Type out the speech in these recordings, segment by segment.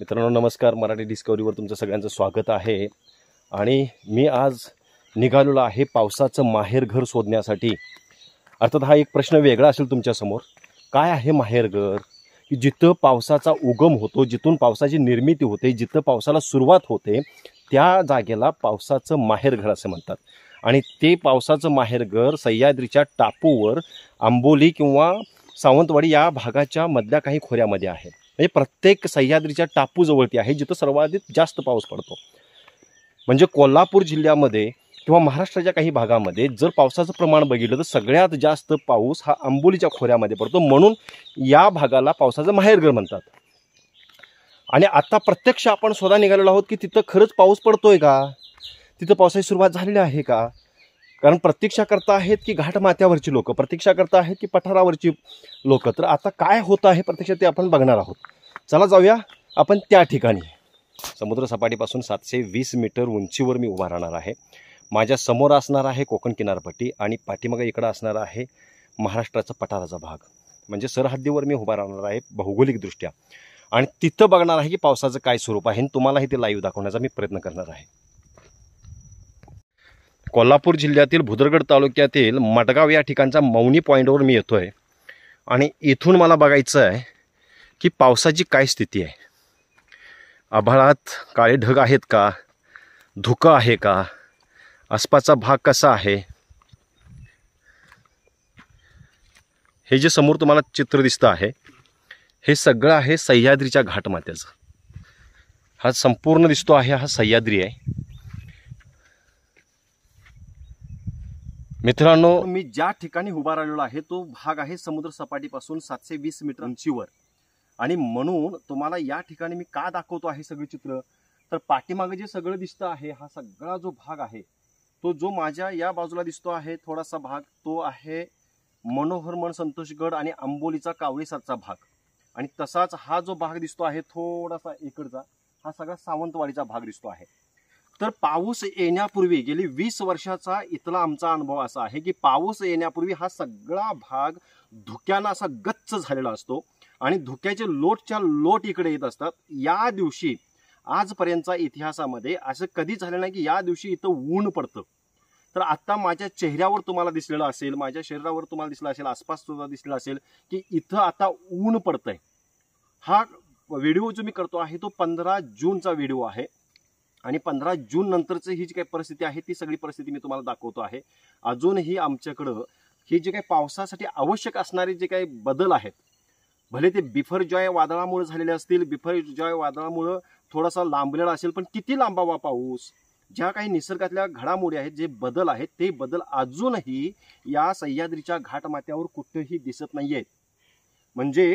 मित्रांनो नमस्कार मराठी डिस्कवरीवर तुमचं सगळ्यांचं स्वागत आहे आणि मी आज निघालेलो आहे पावसाचं माहेरघर शोधण्यासाठी अर्थात हा एक प्रश्न वेगळा असेल तुमच्यासमोर काय आहे माहेरघर की जिथं पावसाचा उगम होतो जिथून पावसाची निर्मिती होते जिथं पावसाला सुरुवात होते त्या जागेला पावसाचं माहेरघर असं म्हणतात आणि ते पावसाचं माहेरघर सह्याद्रीच्या टापूवर आंबोली किंवा सावंतवाडी या भागाच्या मधल्या काही खोऱ्यामध्ये आहे म्हणजे प्रत्येक सह्याद्रीच्या टापूजवळती आहे जिथं सर्वाधिक जास्त पाऊस पडतो म्हणजे कोल्हापूर जिल्ह्यामध्ये किंवा महाराष्ट्राच्या काही भागामध्ये जर पावसाचं प्रमाण बघितलं तर सगळ्यात जास्त पाऊस हा आंबोलीच्या खोऱ्यामध्ये पडतो म्हणून या भागाला पावसाचं माहेरघर म्हणतात आणि आता प्रत्यक्ष आपण स्वतः निघालेलो आहोत की तिथं खरंच पाऊस पडतोय का तिथं पावसाची सुरुवात झालेली आहे का कारण प्रतीक्षा करता आहेत की घाटमाथ्यावरची लोकं प्रतीक्षा करता आहेत की पठारावरची लोकं तर आता काय होतं आहे प्रत्यक्ष ते आपण बघणार आहोत चला जाऊया आपण त्या ठिकाणी समुद्रसपाटीपासून सातशे वीस मीटर उंचीवर मी उभा राहणार आहे माझ्या समोर असणार आहे कोकण किनारपट्टी आणि पाठीमागा इकडं असणार आहे महाराष्ट्राचा पठाराचा भाग म्हणजे सरहद्दीवर मी उभा राहणार आहे भौगोलिकदृष्ट्या आणि तिथं बघणार आहे की पावसाचं काय स्वरूप आहे आणि तुम्हालाही ते लाईव्ह दाखवण्याचा मी प्रयत्न करणार आहे कोल्हापूर जिल्ह्यातील भुदरगड तालुक्यातील मडगाव या ठिकाणचा मौनी पॉईंटवर मी येतो आहे आणि इथून मला बघायचं आहे की पावसाची काय स्थिती आहे आभाळात काळे ढग आहेत का धुकं आहे का आसपासचा भाग कसा आहे हे जे समोर तुम्हाला चित्र दिसतं आहे हे सगळं आहे सह्याद्रीच्या घाटमात्याचं हा संपूर्ण दिसतो आहे हा सह्याद्री आहे मित्रांनो मी ज्या ठिकाणी उभा राहिलेलो आहे तो भाग आहे समुद्र सपाटीपासून सातशे वीस मीटर उंचीवर आणि म्हणून तुम्हाला या ठिकाणी मी का दाखवतो आहे सगळे चित्र तर पाठीमागे जे सगळं दिसतं आहे हा सगळा जो भाग आहे तो जो माझ्या या बाजूला दिसतो आहे थोडासा भाग तो आहे मनोहर मन संतोषगड आणि आंबोलीचा कावळीसरचा भाग आणि तसाच हा जो भाग दिसतो आहे थोडासा इकडचा हा सगळा सावंतवाडीचा भाग दिसतो आहे तर पाऊस येण्यापूर्वी गेली वीस वर्षाचा इथला आमचा अनुभव असा आहे की पाऊस येण्यापूर्वी हा सगळा भाग धुक्यानं असा गच्च झालेला असतो आणि धुक्याचे लोटच्या लोट इकडे येत असतात या दिवशी आजपर्यंतचा इतिहासामध्ये असं कधी झालं नाही की या दिवशी इथं ऊन पडतं तर आत्ता माझ्या चेहऱ्यावर तुम्हाला दिसलेलं असेल माझ्या शरीरावर तुम्हाला दिसलं असेल आसपास सुद्धा दिसलं असेल की इथं आता ऊन पडतंय हा व्हिडिओ जो मी करतो आहे तो पंधरा जूनचा व्हिडिओ आहे आणि पंधरा जून नंतरची ही जी काही परिस्थिती आहे ती सगळी परिस्थिती मी तुम्हाला दाखवतो आहे अजूनही आमच्याकडं हे जे काही पावसासाठी आवश्यक असणारे जे काही बदल आहेत भले ते बिफर जॉय वादळामुळे झालेले असतील बिफर जॉय वादळामुळं थोडासा लांबलेला असेल पण किती लांबावा पाऊस ज्या काही निसर्गातल्या घडामोडी आहेत जे बदल आहेत ते बदल अजूनही या सह्याद्रीच्या घाटमाथ्यावर कुठेही दिसत नाही आहेत म्हणजे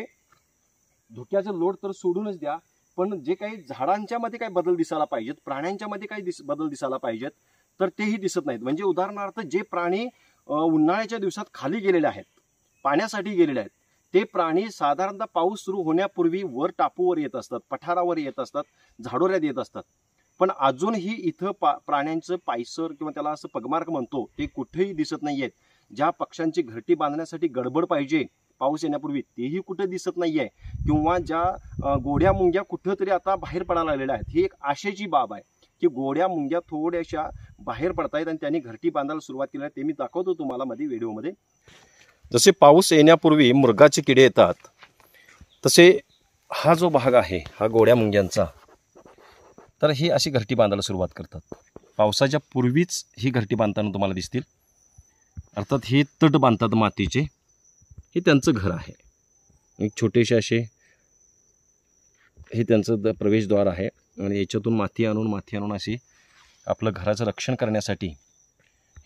धुक्याचं लोड तर सोडूनच द्या पण जे काही झाडांच्या मध्ये काही बदल दिसायला पाहिजेत प्राण्यांच्या मध्ये काही दिस बदल दिसायला पाहिजेत तर तेही दिसत नाहीत म्हणजे उदाहरणार्थ जे प्राणी उन्हाळ्याच्या दिवसात खाली गेलेले आहेत पाण्यासाठी गेलेले आहेत ते प्राणी साधारणतः पाऊस सुरू होण्यापूर्वी वर टापूवर येत असतात पठारावर येत असतात झाडोऱ्यात येत असतात पण अजूनही इथं पा प्राण्यांचं पायसर किंवा त्याला असं पगमार्क म्हणतो ते कुठेही दिसत नाहीयेत ज्या पक्ष्यांची घरटी बांधण्यासाठी गडबड पाहिजे पाऊस येण्यापूर्वी तेही कुठं दिसत नाही आहे किंवा ज्या गोड्या मुंग्या कुठंतरी आता बाहेर पडायला आलेल्या आहेत ही एक आशेची बाब आहे की गोड्या मुंग्या थोड्याशा बाहेर पडतायत आणि त्यांनी घरटी बांधायला सुरुवात केली आहे ते मी दाखवतो तुम्हाला मध्ये व्हिडिओमध्ये जसे पाऊस येण्यापूर्वी मृगाचे किडे येतात तसे हा जो भाग आहे हा गोड्या मुंग्यांचा तर ही अशी घरटी बांधायला सुरुवात करतात पावसाच्या पूर्वीच ही घरटी बांधताना तुम्हाला दिसतील अर्थात हे तट बांधतात मातीचे हे त्यांचं घर आहे एक छोटेसे असे हे त्यांचं द प्रवेशद्वार आहे आणि याच्यातून माती आणून माती आणून अशी आपलं घराचं रक्षण करण्यासाठी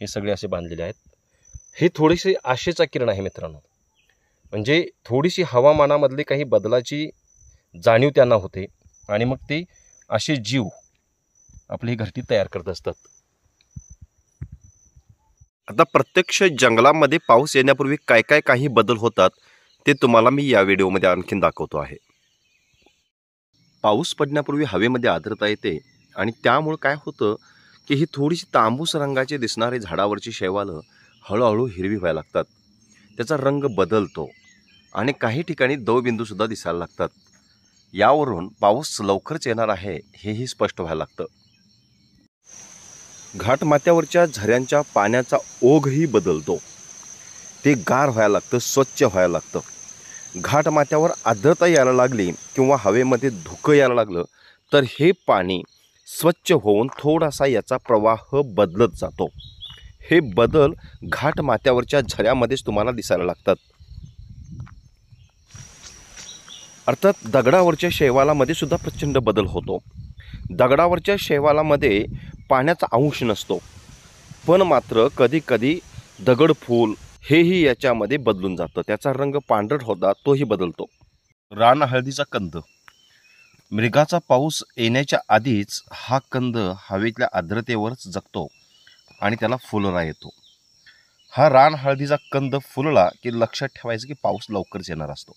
हे सगळे असे बांधलेले आहेत हे थोडेसे आशेचा किरण आहे मित्रांनो म्हणजे थोडीशी हवामानामधले काही बदलाची जाणीव त्यांना होते आणि मग ते असे जीव आपली घरटी तयार करत असतात आता प्रत्यक्ष जंगलामध्ये पाऊस येण्यापूर्वी काय काय काही बदल होतात ते तुम्हाला मी या व्हिडिओमध्ये आणखीन दाखवतो आहे पाऊस पडण्यापूर्वी हवेमध्ये आर्द्रता येते आणि त्यामुळं काय होतं की ही थोडीशी तांबूस रंगाचे दिसणारे झाडावरची शैवालं हळूहळू हिरवी व्हायला लागतात त्याचा रंग बदलतो आणि काही ठिकाणी दवबिंदूसुद्धा दिसायला लागतात यावरून पाऊस लवकरच येणार आहे हेही स्पष्ट व्हायला लागतं घाटमाथ्यावरच्या झऱ्यांच्या पाण्याचा ओघही बदलतो ते गार व्हायला लागतं स्वच्छ व्हायला लागतं घाटमाथ्यावर आर्द्रता यायला लागली किंवा हवेमध्ये धुकं यायला लागलं तर हे पाणी स्वच्छ होऊन थोडासा याचा प्रवाह बदलत जातो हे बदल घाटमाथ्यावरच्या झऱ्यामध्येच तुम्हाला दिसायला लागतात अर्थात दगडावरच्या शैवालामध्ये सुद्धा प्रचंड बदल होतो दगडावरच्या शैवालामध्ये पाण्याचा अंश नसतो पण मात्र कधीकधी फूल हेही याच्यामध्ये बदलून जातं त्याचा रंग पांढरट होता तोही बदलतो रान हळदीचा कंद मृगाचा पाऊस येण्याच्या आधीच हा कंद हवेतल्या आर्द्रतेवरच जगतो आणि त्याला फुलरा येतो हा रान हळदीचा कंद फुलला की लक्षात ठेवायचं की पाऊस लवकरच येणार असतो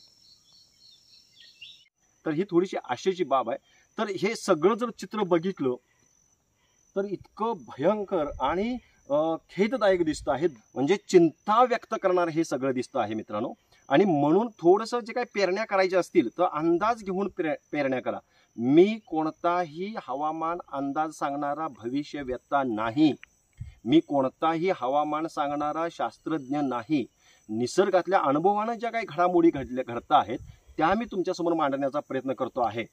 तर ही थोडीशी आशेची बाब आहे तर हे सगळं जर चित्र बघितलं तर इतकं भयंकर आणि खेददायक दिसतं आहे म्हणजे चिंता व्यक्त करणारं हे सगळं दिसतं आहे मित्रांनो आणि म्हणून थोडंसं जे काही पेरण्या करायच्या असतील तर अंदाज घेऊन पेरण्या करा मी कोणताही हवामान अंदाज सांगणारा भविष्यवेत्ता नाही मी कोणताही हवामान सांगणारा शास्त्रज्ञ नाही निसर्गातल्या अनुभवानं ज्या काही घडामोडी घडल्या घडत आहेत त्या मी तुमच्यासमोर मांडण्याचा प्रयत्न करतो आहे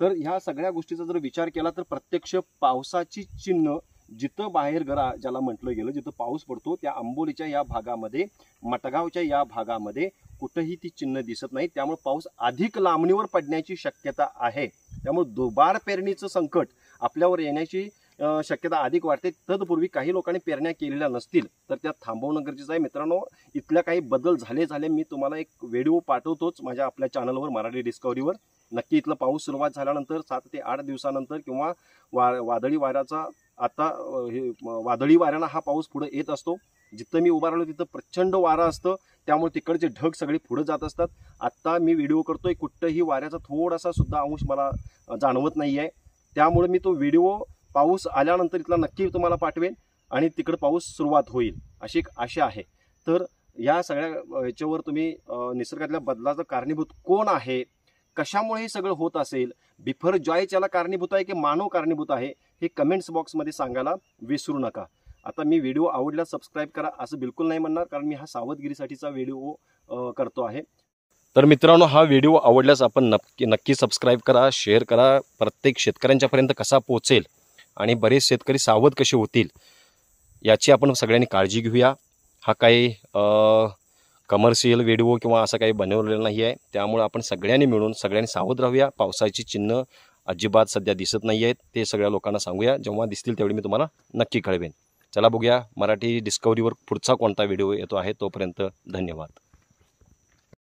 तर ह्या सगळ्या गोष्टीचा जर विचार केला तर प्रत्यक्ष पावसाची चिन्ह जिथं बाहेर घरा ज्याला म्हटलं गेलं जिथं पाऊस पडतो त्या आंबोलीच्या या भागामध्ये मटगावच्या या भागामध्ये कुठंही ती चिन्ह दिसत नाही त्यामुळे पाऊस अधिक लांबणीवर पडण्याची शक्यता आहे त्यामुळे दुबार पेरणीचं संकट आपल्यावर येण्याची शक्यता अधिक वाढते तत्पूर्वी काही लोकांनी पेरण्या केलेल्या नसतील तर त्या थांबवणं गरजेचं आहे मित्रांनो इथल्या काही बदल झाले झाले मी तुम्हाला एक व्हिडिओ पाठवतोच माझ्या आपल्या चॅनलवर मराठी डिस्कवरीवर नक्की इथलं पाऊस सुरुवात झाल्यानंतर सात ते आठ दिवसानंतर किंवा वा वादळी वाऱ्याचा आता हे वादळी वाऱ्यानं हा पाऊस पुढे येत असतो जिथं मी उभा राहिलो तिथं प्रचंड वारा असतं त्यामुळे तिकडचे ढग सगळे पुढे जात असतात आत्ता मी व्हिडिओ करतोय कुठंही वाऱ्याचा थोडासा सुद्धा अंश मला जाणवत नाही आहे त्यामुळे मी तो व्हिडिओ पाऊस आल्यानंतर इथला नक्की तुम्हाला पाठवेन आणि तिकडं पाऊस सुरुवात होईल अशी एक आशा आहे तर या सगळ्या याच्यावर तुम्ही निसर्गातल्या बदलाचं कारणीभूत कोण आहे कशामुळे हे सगळं होत असेल बिफर जॉय याला कारणीभूत आहे की मानव कारणीभूत आहे हे कमेंट्स बॉक्समध्ये सांगायला विसरू नका आता मी व्हिडिओ आवडला सबस्क्राईब करा असं बिलकुल नाही म्हणणार कारण मी हा सावधगिरीसाठीचा व्हिडिओ करतो आहे तर मित्रांनो हा व्हिडिओ आवडल्यास आपण नक्की नक्की सबस्क्राईब करा शेअर करा प्रत्येक शेतकऱ्यांच्यापर्यंत कसा पोहोचेल आणि बरेच शेतकरी सावध कसे होतील याची आपण सगळ्यांनी काळजी घेऊया हा काही कमर्शियल व्हिडिओ किंवा असं काही बनवलेलं नाही आहे त्यामुळे आपण सगळ्यांनी मिळून सगळ्यांनी सावध राहूया पावसाची चिन्ह अजिबात सध्या दिसत नाही आहेत ते सगळ्या लोकांना सांगूया जेव्हा दिसतील तेवढी मी तुम्हाला नक्की कळवेन चला बघूया मराठी डिस्कवरीवर पुढचा कोणता व्हिडिओ येतो आहे तोपर्यंत धन्यवाद